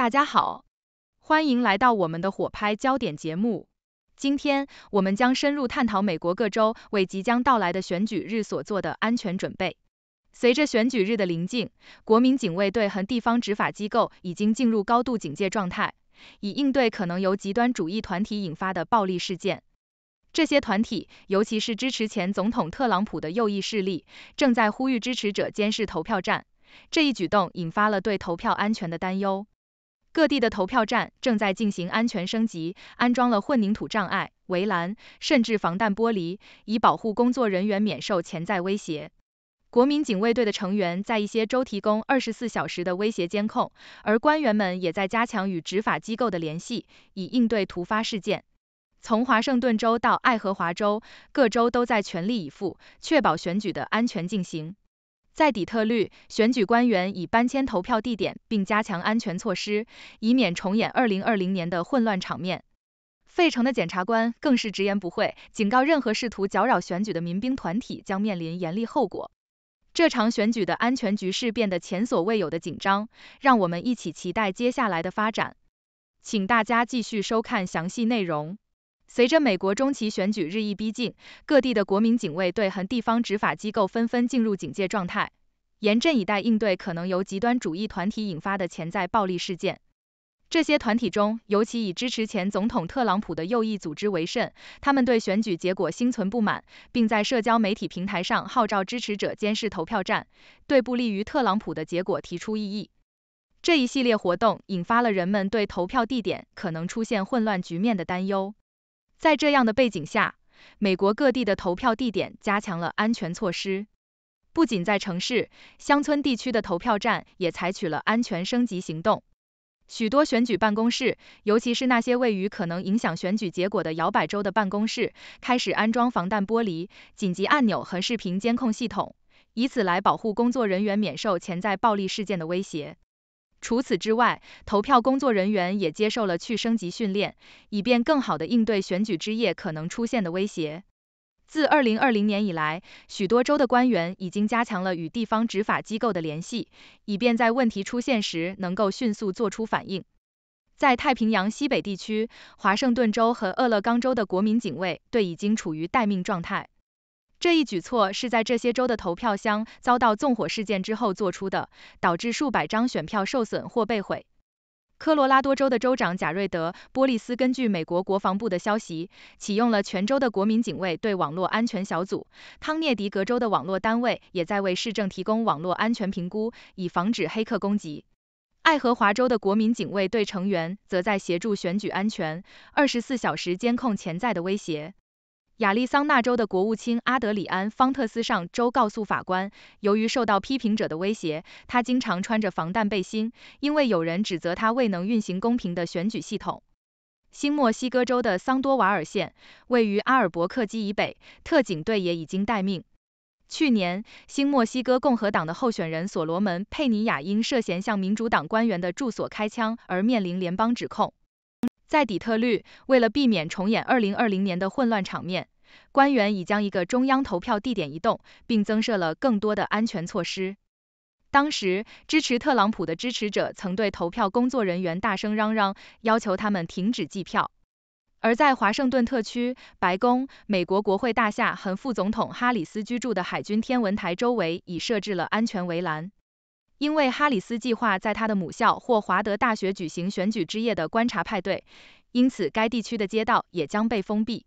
大家好，欢迎来到我们的火拍焦点节目。今天，我们将深入探讨美国各州为即将到来的选举日所做的安全准备。随着选举日的临近，国民警卫队和地方执法机构已经进入高度警戒状态，以应对可能由极端主义团体引发的暴力事件。这些团体，尤其是支持前总统特朗普的右翼势力，正在呼吁支持者监视投票站，这一举动引发了对投票安全的担忧。各地的投票站正在进行安全升级，安装了混凝土障碍、围栏，甚至防弹玻璃，以保护工作人员免受潜在威胁。国民警卫队的成员在一些州提供二十四小时的威胁监控，而官员们也在加强与执法机构的联系，以应对突发事件。从华盛顿州到爱荷华州，各州都在全力以赴，确保选举的安全进行。在底特律，选举官员已搬迁投票地点，并加强安全措施，以免重演2020年的混乱场面。费城的检察官更是直言不讳，警告任何试图搅扰选举的民兵团体将面临严厉后果。这场选举的安全局势变得前所未有的紧张，让我们一起期待接下来的发展。请大家继续收看详细内容。随着美国中期选举日益逼近，各地的国民警卫队和地方执法机构纷纷进入警戒状态。严阵以待，应对可能由极端主义团体引发的潜在暴力事件。这些团体中，尤其以支持前总统特朗普的右翼组织为甚。他们对选举结果心存不满，并在社交媒体平台上号召支持者监视投票站，对不利于特朗普的结果提出异议。这一系列活动引发了人们对投票地点可能出现混乱局面的担忧。在这样的背景下，美国各地的投票地点加强了安全措施。不仅在城市，乡村地区的投票站也采取了安全升级行动。许多选举办公室，尤其是那些位于可能影响选举结果的摇摆州的办公室，开始安装防弹玻璃、紧急按钮和视频监控系统，以此来保护工作人员免受潜在暴力事件的威胁。除此之外，投票工作人员也接受了去升级训练，以便更好地应对选举之夜可能出现的威胁。自2020年以来，许多州的官员已经加强了与地方执法机构的联系，以便在问题出现时能够迅速做出反应。在太平洋西北地区，华盛顿州和俄勒冈州的国民警卫队已经处于待命状态。这一举措是在这些州的投票箱遭到纵火事件之后做出的，导致数百张选票受损或被毁。科罗拉多州的州长贾瑞德·波利斯根据美国国防部的消息，启用了全州的国民警卫队网络安全小组。康涅狄格州的网络单位也在为市政提供网络安全评估，以防止黑客攻击。爱荷华州的国民警卫队成员则在协助选举安全，二十四小时监控潜在的威胁。亚利桑那州的国务卿阿德里安·方特斯上周告诉法官，由于受到批评者的威胁，他经常穿着防弹背心，因为有人指责他未能运行公平的选举系统。新墨西哥州的桑多瓦尔县位于阿尔伯克基以北，特警队也已经待命。去年，新墨西哥共和党的候选人所罗门·佩尼亚因涉嫌向民主党官员的住所开枪而面临联邦指控。在底特律，为了避免重演2020年的混乱场面，官员已将一个中央投票地点移动，并增设了更多的安全措施。当时，支持特朗普的支持者曾对投票工作人员大声嚷嚷，要求他们停止计票。而在华盛顿特区、白宫、美国国会大厦和副总统哈里斯居住的海军天文台周围，已设置了安全围栏。因为哈里斯计划在他的母校或华德大学举行选举之夜的观察派对，因此该地区的街道也将被封闭。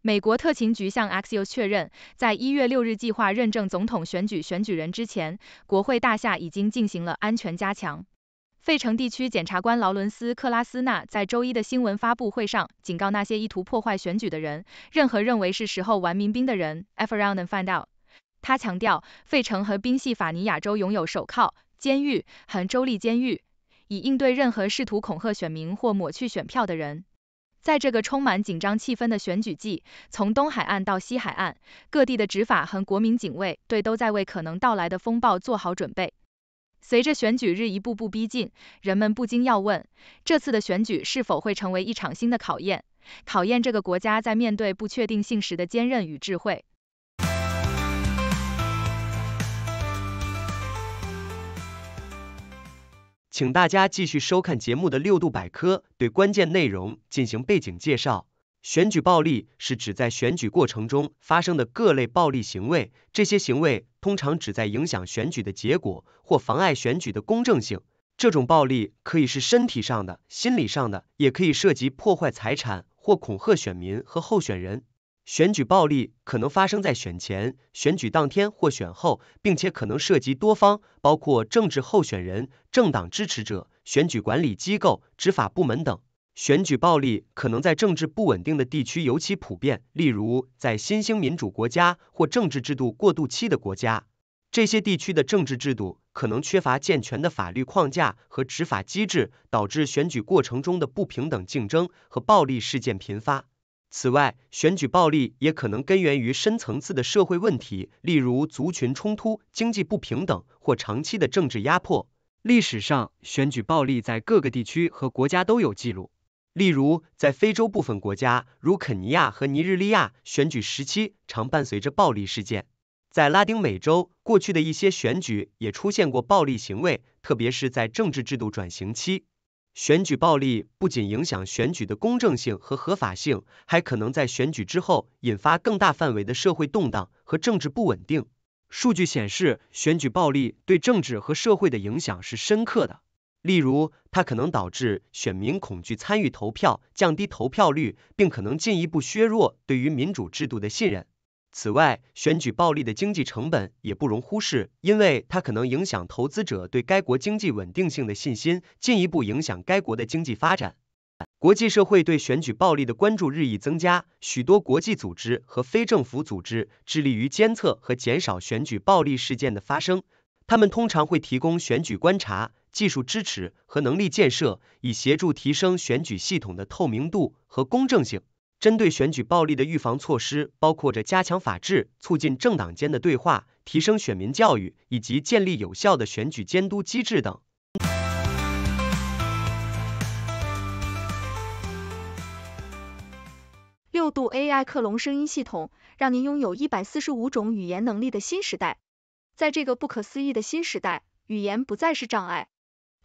美国特勤局向 XU 确认，在一月六日计划认证总统选举选举人之前，国会大厦已经进行了安全加强。费城地区检察官劳伦斯·克拉斯纳在周一的新闻发布会上警告那些意图破坏选举的人：“任何认为是时候玩民兵的人，f around and find out。”他强调，费城和宾夕法尼亚州拥有手铐、监狱和州立监狱，以应对任何试图恐吓选民或抹去选票的人。在这个充满紧张气氛的选举季，从东海岸到西海岸，各地的执法和国民警卫队都在为可能到来的风暴做好准备。随着选举日一步步逼近，人们不禁要问，这次的选举是否会成为一场新的考验？考验这个国家在面对不确定性时的坚韧与智慧。请大家继续收看节目的六度百科，对关键内容进行背景介绍。选举暴力是指在选举过程中发生的各类暴力行为，这些行为通常旨在影响选举的结果或妨碍选举的公正性。这种暴力可以是身体上的、心理上的，也可以涉及破坏财产或恐吓选民和候选人。选举暴力可能发生在选前、选举当天或选后，并且可能涉及多方，包括政治候选人、政党支持者、选举管理机构、执法部门等。选举暴力可能在政治不稳定的地区尤其普遍，例如在新兴民主国家或政治制度过渡期的国家。这些地区的政治制度可能缺乏健全的法律框架和执法机制，导致选举过程中的不平等竞争和暴力事件频发。此外，选举暴力也可能根源于深层次的社会问题，例如族群冲突、经济不平等或长期的政治压迫。历史上，选举暴力在各个地区和国家都有记录。例如，在非洲部分国家，如肯尼亚和尼日利亚，选举时期常伴随着暴力事件。在拉丁美洲，过去的一些选举也出现过暴力行为，特别是在政治制度转型期。选举暴力不仅影响选举的公正性和合法性，还可能在选举之后引发更大范围的社会动荡和政治不稳定。数据显示，选举暴力对政治和社会的影响是深刻的。例如，它可能导致选民恐惧参与投票，降低投票率，并可能进一步削弱对于民主制度的信任。此外，选举暴力的经济成本也不容忽视，因为它可能影响投资者对该国经济稳定性的信心，进一步影响该国的经济发展。国际社会对选举暴力的关注日益增加，许多国际组织和非政府组织致力于监测和减少选举暴力事件的发生。他们通常会提供选举观察、技术支持和能力建设，以协助提升选举系统的透明度和公正性。针对选举暴力的预防措施包括着加强法治、促进政党间的对话、提升选民教育以及建立有效的选举监督机制等。六度 AI 克隆声音系统，让您拥有一百四十五种语言能力的新时代。在这个不可思议的新时代，语言不再是障碍。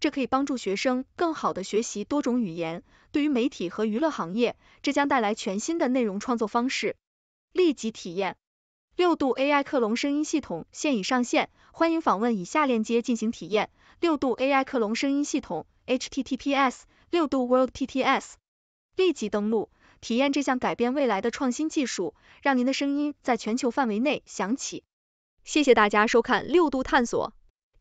这可以帮助学生更好的学习多种语言。对于媒体和娱乐行业，这将带来全新的内容创作方式。立即体验六度 AI 克隆声音系统现已上线，欢迎访问以下链接进行体验：六度 AI 克隆声音系统 h t t p s 六度 w o r l d t t s 立即登录体验这项改变未来的创新技术，让您的声音在全球范围内响起。谢谢大家收看六度探索。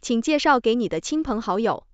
请介绍给你的亲朋好友。